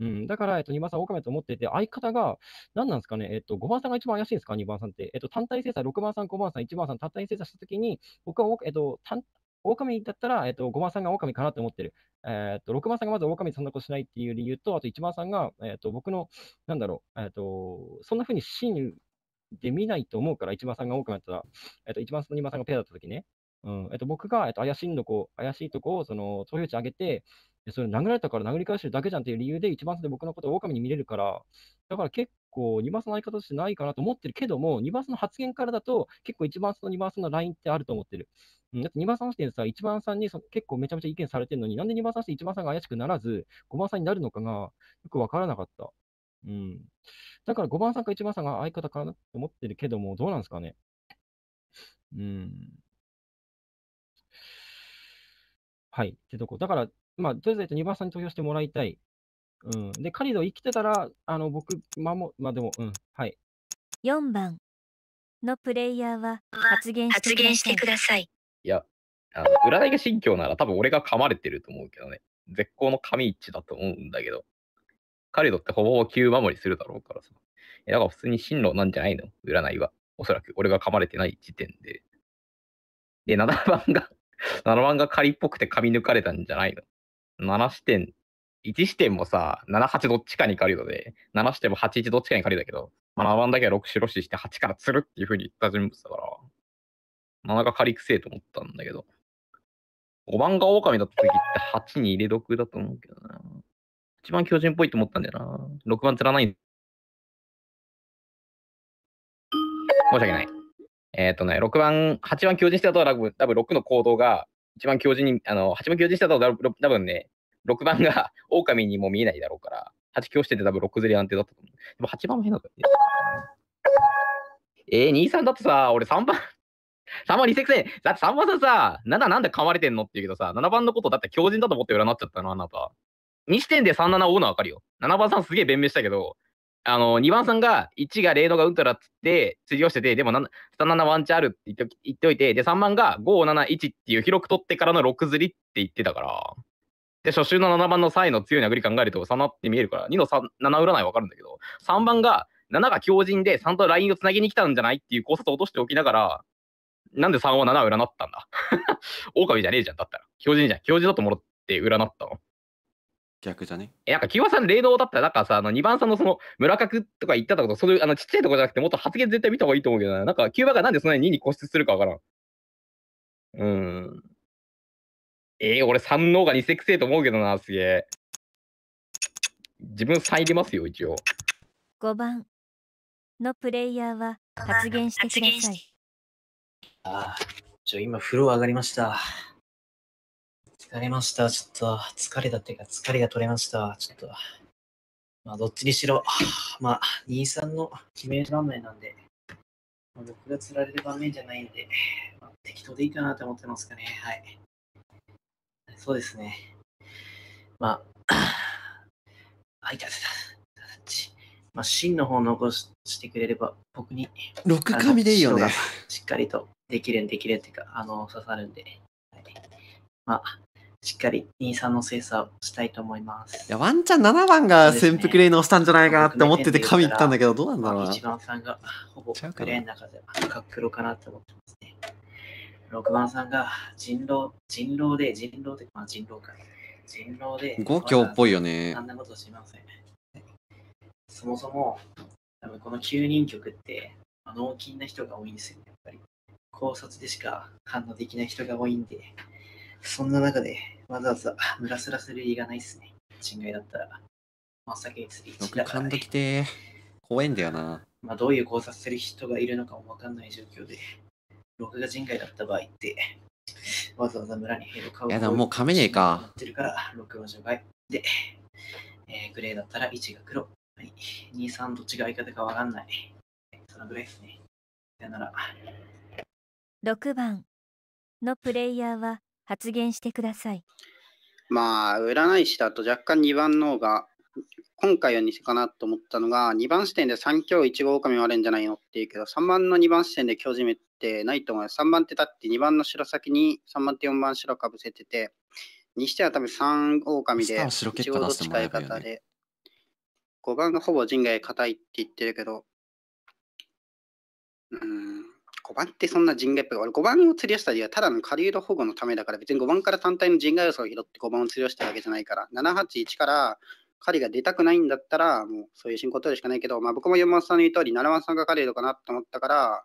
うん、だから、えっと、2番さん狼だと思ってて、相方が、何なんですかね、えと、5番さんが一番怪しいんですか、2番さんって。えっと、単体精査、6番さん、5番さん、1番さん、単体精査したときに、僕は、えっと、単狼だったら、えっと、5番さんが狼かなと思ってる。えっと、6番さんがまず狼そんなことしないっていう理由と、あと1番さんが、えっと、僕の、なんだろう、えっと、そんな風に真で見ないと思うから、1番さんが狼だったら、えっと、1番さんと2番さんがペアだった時ね。うんえっと、僕が、えっと、怪しいとこ、怪しいとこをその投票値上げて、それ殴られたから殴り返してるだけじゃんっていう理由で、一番で僕のことを狼に見れるから、だから結構、2バスの相方としてないかなと思ってるけども、2バスの発言からだと、結構一番と2バスのラインってあると思ってる。二だって2番さん視点さ、1番さんにそ結構めちゃめちゃ意見されてるのに、なんで2番さんして1番さんが怪しくならず、5番さんになるのかがよくわからなかった。うん。だから5番さんか1番さんが相方かなって思ってるけども、どうなんですかね。はい、ってとこ。だから、まあ、とりあえず2番さんに投票してもらいたい。うん。で、カリド生きてたら、あの、僕、まも、まあ、でも、うん。はい。4番のプレイヤーは発言してください。さい。いや、あの占いが信教なら多分俺が噛まれてると思うけどね。絶好の神一だと思うんだけど。カリドってほぼほぼ急守りするだろうからさ。だから普通に進路なんじゃないの占いは。おそらく俺が噛まれてない時点で。で、7番が7 <laughs> 番が仮っぽくて噛み抜かれたんじゃないの ?7 視点、1視点もさ、78どっちかに借りるので、7視点も81どっちかに借りるだけど、まあ、7番だけは6白しして8からつるっていう風に言った人物だから、7が仮くせえと思ったんだけど、5番が狼だった時って8に入れ毒だと思うけどな。1番巨人っぽいと思ったんだよな。6番つらない。申し訳ない。えっ、ー、とね、6番、8番強靭してたと多分、多分6の行動が、一番強靭に、あの、8番強靭してたと多分ね、6番が <laughs> 狼にも見えないだろうから、8強してて多分6ずり安定だったと思う。でも8番も変だったよ、ね。えー、23だってさ、俺3番3 <laughs> 番2セクセン。だって3番さんさ、7なんで噛まれてんのって言うけどさ、7番のことだって強靭だと思って占っちゃったの、あなた。2視点で37追うのはわかるよ。7番さんすげえ弁明したけど、あの、2番さんが1が0度がうんたらっつって釣りをしてて、でも3、7ワンチャンあるって言って言っておいて、で、3番が5、7、1っていう広く取ってからの6釣りって言ってたから、で、初週の7番の3位の強い殴り考えると3なって見えるから、2の3 7占いわかるんだけど、3番が7が強靭で3とラインをつなぎに来たんじゃないっていう考察を落としておきながら、なんで3は7を占ったんだ <laughs> 狼じゃねえじゃん、だったら。強靭じゃん。強靭だと思って占ったの。逆じゃねえ、なんか、清和さん、霊道だったら、なんかさ、あの、2番さんのその、村角とか言ったとこと、そういう、あの、ちっちゃいとこじゃなくて、もっと発言絶対見た方がいいと思うけどな。なんか、キューバがなんでそんなに2に固執するかわからん。うん。ええー、俺3の方が2セクセと思うけどな、すげえ。自分3入れますよ、一応。5番のプレイヤーは発言してください。ああ、ちょ、今、風呂上がりました。れました。ちょっと、疲れたっていうか、疲れが取れました。ちょっと、まあ、どっちにしろ、まあ、23の決め場面なんで、まあ、僕が釣られる場面じゃないんで、まあ、適当でいいかなと思ってますかね。はい。そうですね。まあ、あ、いたたた。まあ、んの方を残してくれれば、僕に、6紙でいいよね。しっかりとできるんできるっていうか、あの、刺さるんで、はい、まあ、しっかり2、3の精査をしたいと思います。いや、ワンチャン7番が潜伏レーンを押したんじゃないかなって思ってて、神行ったんだけど、どうなんだろうな。1番さんがほぼグレーンの中で赤黒かなって思ってますね。6番さんが人狼、人狼で、人狼で、まあ人狼か。人狼で。五強っぽいよね。あんなことしません。そもそも、多分この9人局って、脳筋な人が多いんですよね、やっぱり。考察でしか反応できない人が多いんで。そんな中で、わざわざムラスラする理由がないっすね。人外だったら。まあ、先に釣り1だから、ね。きて。怖いんだよな。まあ、どういう考察する人がいるのかもわかんない状況で、僕が人外だった場合って、わざわざ村に兵を買う。いや、でもう噛めねえか。ってるから、6の除外。で、えー、グレーだったら1が黒。はい、2、3どっちが相方かわかんない。そのぐらいっすね。さよなら。6番のプレイヤーは発言してください。まあ、占い師だと若干2番の方が、今回は偽かなと思ったのが、2番視点で3強1号狼もあるんじゃないのっていうけど、3番の2番視点で強じめってないと思います。3番ってだって2番の白先に3番手4番白かぶせてて、にしては多分3狼で1号ど近い方で、5番がほぼ人外硬いって言ってるけど、うん、5番ってそんな人外っぽい。俺5番を釣りしたりはただの狩人保護のためだから、別に5番から単体の人外要素を拾って5番を釣りしたわけじゃないから、781から狩りが出たくないんだったら、もうそういう進行取るしかないけど、まあ僕も4番さんの言う通り、7番さんが狩人かなと思ったから、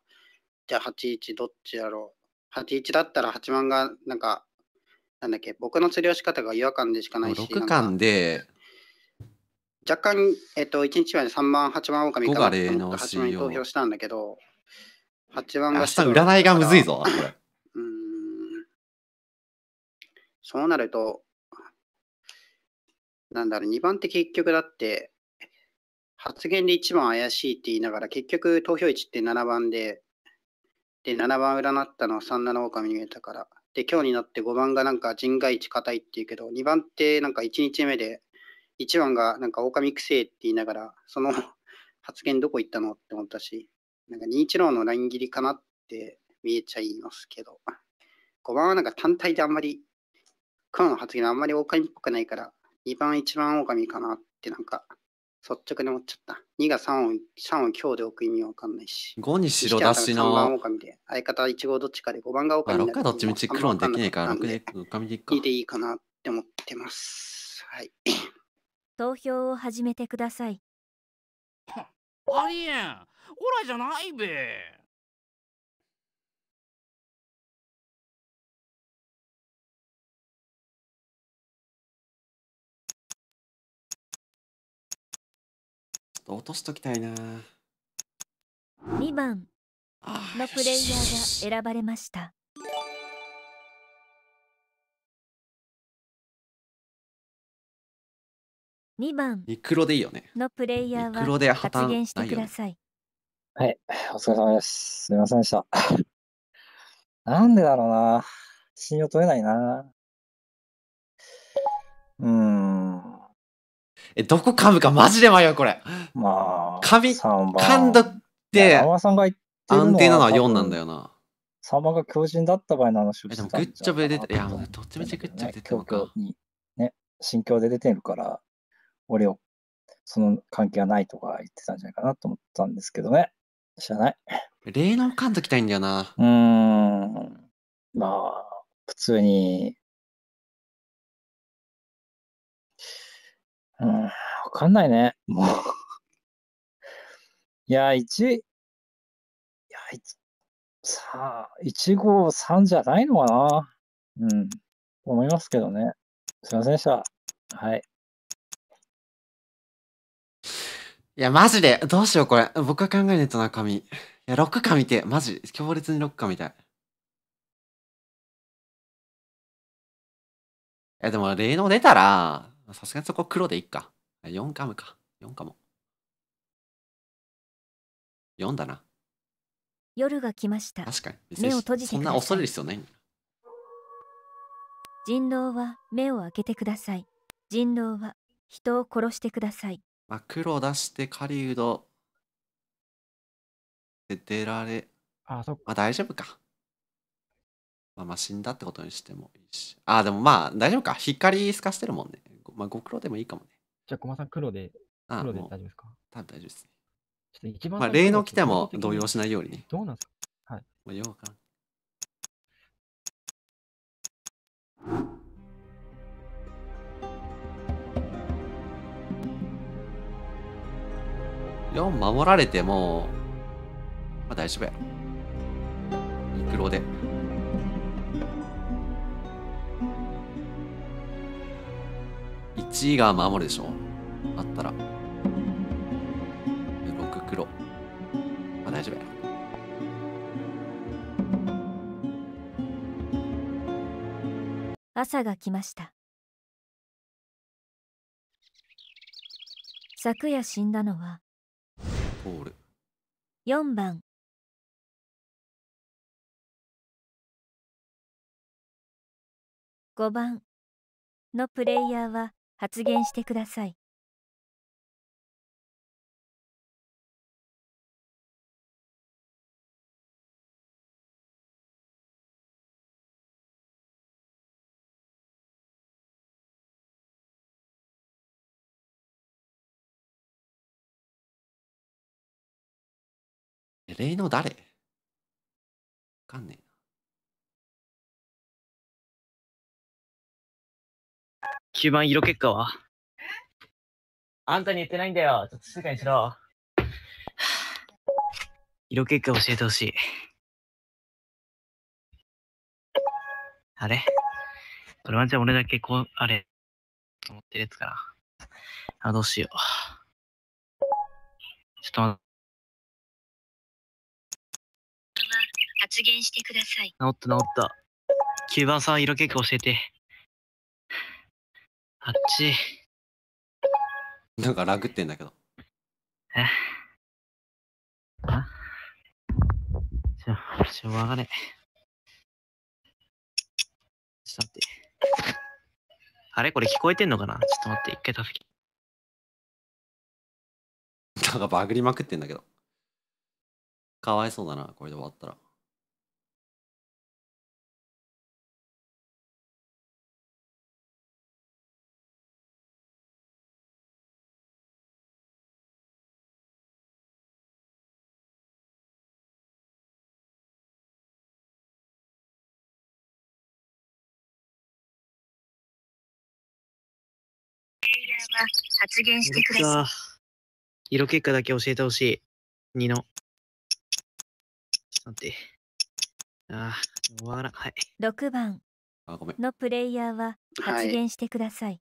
じゃあ81どっちだろう。81だったら8番がなんか、なんだっけ、僕の釣りを仕方が違和感でしかないし。6巻で若干、えっと、1日前で3万、8万狼かなと思って8万に投票したんだけど、8番明が日占いがむずいぞ、これ。うんそうなると、なんだろう、2番って結局だって、発言で1番怪しいって言いながら、結局投票位置って7番で、で、7番占ったのは3 7狼に見えたから、で、今日になって5番がなんか人外一硬いって言うけど、2番ってなんか1日目で、1番がなんか狼くせえって言いながら、その <laughs> 発言どこ行ったのって思ったし、なんか2一郎のライン切りかなって見えちゃいますけど、5番はなんか単体であんまり、黒の発言あんまり狼っぽくないから、2番1番狼かなってなんか、率直に思っちゃった。2が3を、3を強で置く意味わかんないし。5にしろだしな。番狼で、相方1号どっちかで5番が狼で。6がどっちみち黒にできねえから、6で狼でいいか。2でいいかなって思ってます。はい。投票を始めてください。ありえらじゃないべ。落としときたいな2番のプレイヤーが選ばれました2番ニクロでいいよねのプレイヤーは発言してくださいはい。お疲れ様です。すみませんでした。<laughs> なんでだろうな。信用取れないな。うーん。え、どこ噛むかマジで迷う、これ。まあ、み、噛んだって、さんが言って安定なのは4なんだよな。3番が強靭だった場合の話をしたでもっちゃョブ出て、いや、どっちみちっちゃョブ出てるのか。ね、心境で出てるから、俺を、その関係はないとか言ってたんじゃないかなと思ったんですけどね。知らない。霊能感ときたいんだよな。うーん。まあ、普通に、うん、わかんないね。もう。いや、1、いや、1、さあ、153じゃないのかなうん。思いますけどね。すいませんでした。はい。いや、マジで、どうしようこれ。僕が考えないと中身。いや、6か見て、マジ、強烈に6かみたい。いや、でも、霊能出たら、さすがにそこ黒でいっか。4カムか。4かも。4だな。夜が来ました。確かに。目を閉じてそんな恐れる必要ない。人狼は目を開けてください。人狼は人を殺してください。まあ、黒出して狩人で出られ、あ、そっまか。あ大丈夫か。まあまあ死んだってことにしてもいいし。あ、でもまあ大丈夫か。光透かしてるもんね。まあご苦労でもいいかもね。じゃあ、駒さん黒で、あ黒で大丈夫ですか多分大丈夫ですね。ちょっと一番まあ例の来ても動揺しないようにね。どうなんですかはい。まあ、ようかん4守られても、まあ大丈夫やろ。肉郎で。1が守るでしょあったら。6黒。まあ大丈夫や朝が来ました昨夜死んだのはール4番5番のプレイヤーは発言してください。霊能誰わかんねえな。吸色結果はあんたに言ってないんだよ。ちょっと静かにしろ。色結果教えてほしい。あれこれはゃ俺だけこう、あれ、と思ってるやつかな。あ、どうしよう。ちょっと待って。発言してください。治った治った。9番さん、色気教えて。あっち。なんかラグってんだけど。えあじゃあ、しょわがねちょっと待って。あれこれ聞こえてんのかなちょっと待って、一回助け。なんかバグりまくってんだけど。かわいそうだな、これで終わったら。発言してくれ。色結果だけ教えてほしい。二の。待って。ああ、終わらはい。6番あごめんのプレイヤーは発言してください。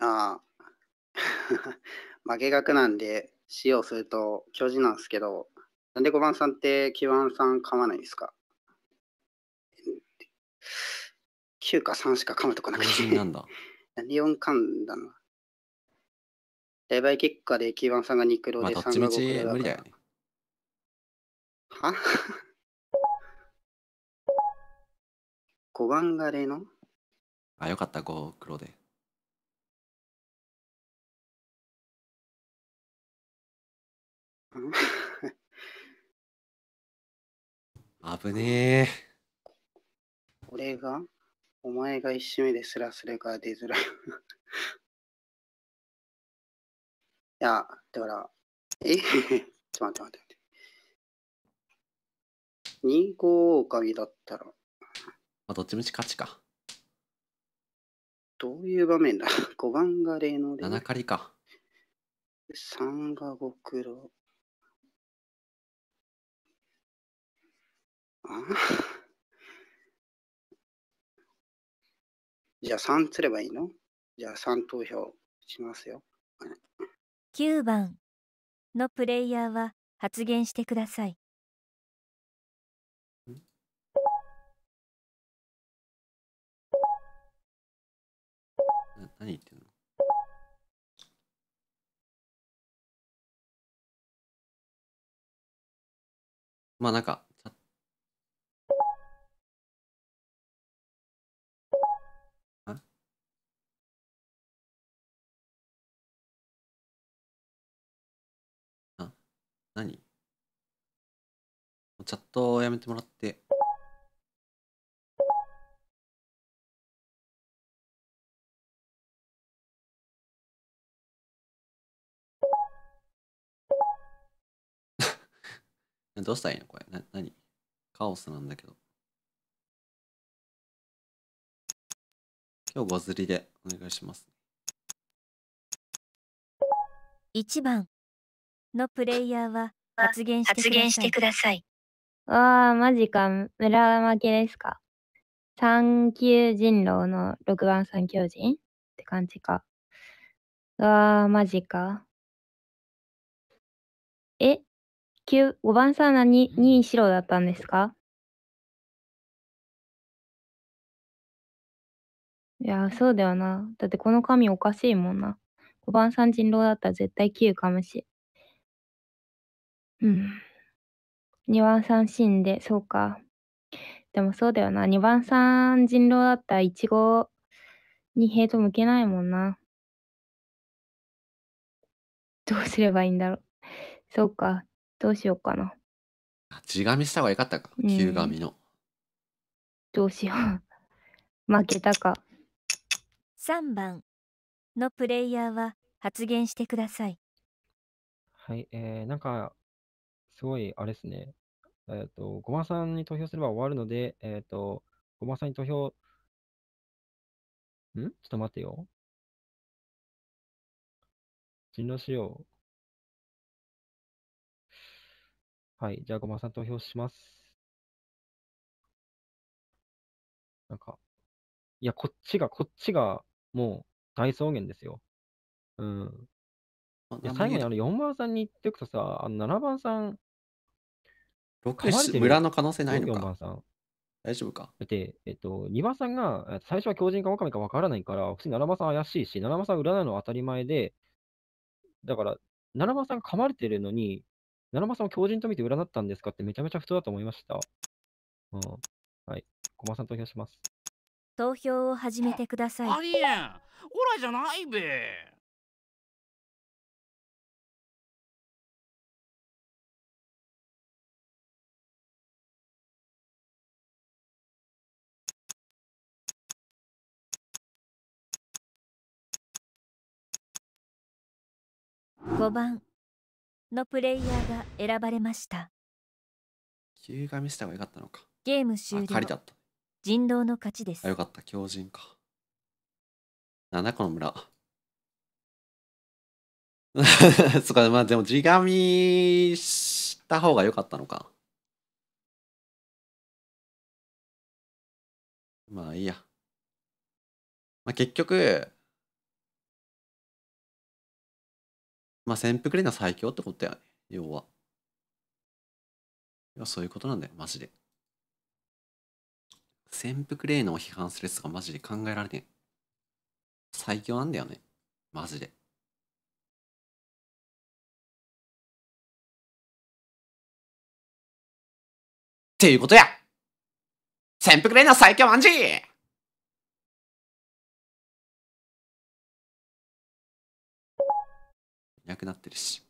ああ。<laughs> 負け額なんで、使用すると巨人なんですけど、なんで5番さんって9番さん噛まないですか ?9 か3しか噛むとこなくて。なんだ。何オンだな。結果でさんがニクロで3あ、無理だよね。は ?5 <laughs> 番があ、よかった、5黒で。<laughs> 危ねえ。これがお前が一周目ですらそれが出づらい <laughs> いや、だから、えちょっと待って待って待って。2号狼だったら。まあ、どっちみち勝ちか。どういう場面だ ?5 番が例ので。7狩りか。3が極路。あじゃあ3すればいいのじゃあ3投票しますよ。9番のプレイヤーは発言してください。何言ってんのまあなんか何チャットをやめてもらって。<laughs> どうしたらいいのこれ。な、何カオスなんだけど。今日ごずりでお願いします。1番のプレイヤーは発言してください。わあ、マジか。村負けですか。三級人狼の6番三級人って感じか。わあ、マジか。え ?9、5番さん何、2位白だったんですかいや、そうだよな。だってこの紙おかしいもんな。5番さん人狼だったら絶対9かもし。うん。2番、三シーンで、そうか。でもそうだよな。2番、三人狼だったら1号にヘイト向けないもんな。どうすればいいんだろう。そうか。どうしようかな。地紙した方が良かったか、うん紙の。どうしよう。負けたか。3番のプレイヤーは発言してください。はい、えー、なんかすごい、あれですね。えっ、と、ごまさんに投票すれば終わるので、えっ、と、ごまさんに投票、んちょっと待ってよ。人狼しよう。はい、じゃあごまさん投票します。なんか、いや、こっちが、こっちが、もう、大草原ですよ。うん。いや最後にあの4番さんに行っておくとさ、あの7番さん、6村の可能性ないのか。4番さん。大丈夫か。で、えっと、2番さんが、最初は狂人か狼か分からないから、普通に7番さん怪しいし、7番さん占うのは当たり前で、だから、7番さん噛まれてるのに、7番さんを狂人と見て占ったんですかってめちゃめちゃ普通だと思いました。うん。はい。小番さん投票します。投票を始めてください。ありえんオラじゃないべ。5番のプレイヤーが選ばれました休暇見せた方がよかったのかゲーム終了借りだった人狼の勝ちですあよかった強靭か何だこの村 <laughs> そこでまあでも地紙した方がよかったのかまあいいやまあ結局まあ、潜伏レの最強ってことだよね。要は。要はそういうことなんだよ、マジで。潜伏霊のを批判するやつがマジで考えられねえ。最強なんだよね。マジで。っていうことや潜伏霊の最強マンジーいなくなってるし